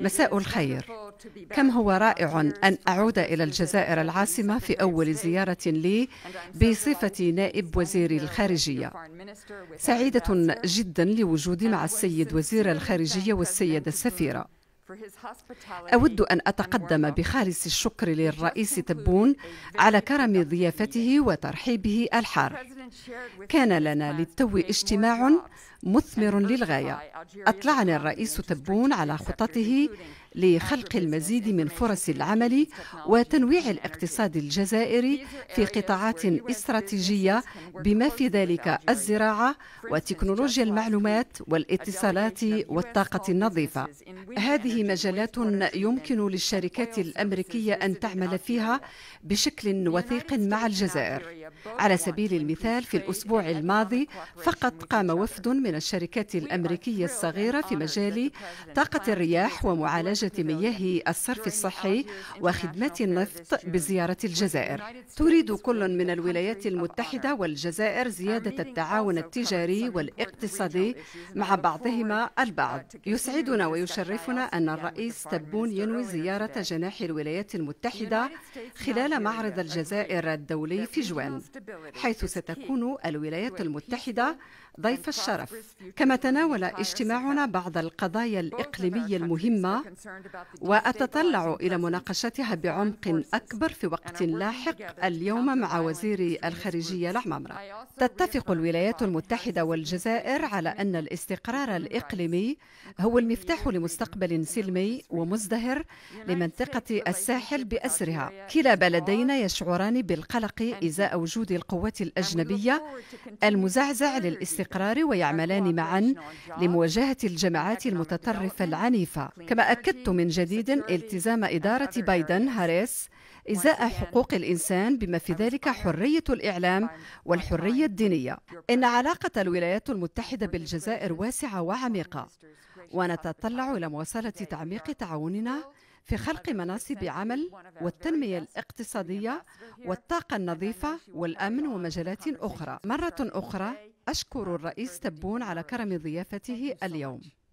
مساء الخير كم هو رائع ان اعود الى الجزائر العاصمه في اول زياره لي بصفه نائب وزير الخارجيه سعيده جدا لوجودي مع السيد وزير الخارجيه والسيده السفيره أود أن أتقدم بخالص الشكر للرئيس تبون على كرم ضيافته وترحيبه الحار كان لنا للتو اجتماع مثمر للغاية أطلعني الرئيس تبون على خططه لخلق المزيد من فرص العمل وتنويع الاقتصاد الجزائري في قطاعات استراتيجية بما في ذلك الزراعة وتكنولوجيا المعلومات والاتصالات والطاقة النظيفة. هذه مجالات يمكن للشركات الأمريكية أن تعمل فيها بشكل وثيق مع الجزائر. على سبيل المثال في الأسبوع الماضي فقط قام وفد من الشركات الأمريكية الصغيرة في مجال طاقة الرياح ومعالجة مياه الصرف الصحي وخدمات النفط بزيارة الجزائر تريد كل من الولايات المتحدة والجزائر زيادة التعاون التجاري والاقتصادي مع بعضهما البعض يسعدنا ويشرفنا أن الرئيس تبون ينوي زيارة جناح الولايات المتحدة خلال معرض الجزائر الدولي في جوان حيث ستكون الولايات المتحدة ضيف الشرف كما تناول اجتماعنا بعض القضايا الإقليمية المهمة وأتطلع إلى مناقشتها بعمق أكبر في وقت لاحق اليوم مع وزير الخارجية العمامرة تتفق الولايات المتحدة والجزائر على أن الاستقرار الإقليمي هو المفتاح لمستقبل سلمي ومزدهر لمنطقة الساحل بأسرها كلا بلدينا يشعران بالقلق إزاء وجود القوات الأجنبية المزعزع للاستقرار ويعملان معا لمواجهة الجماعات المتطرفة العنيفة كما أكدت أكدت من جديد التزام إدارة بايدن هاريس إزاء حقوق الإنسان بما في ذلك حرية الإعلام والحرية الدينية إن علاقة الولايات المتحدة بالجزائر واسعة وعميقة ونتطلع إلى مواصلة تعميق تعاوننا في خلق مناصب عمل والتنمية الاقتصادية والطاقة النظيفة والأمن ومجالات أخرى مرة أخرى أشكر الرئيس تبون على كرم ضيافته اليوم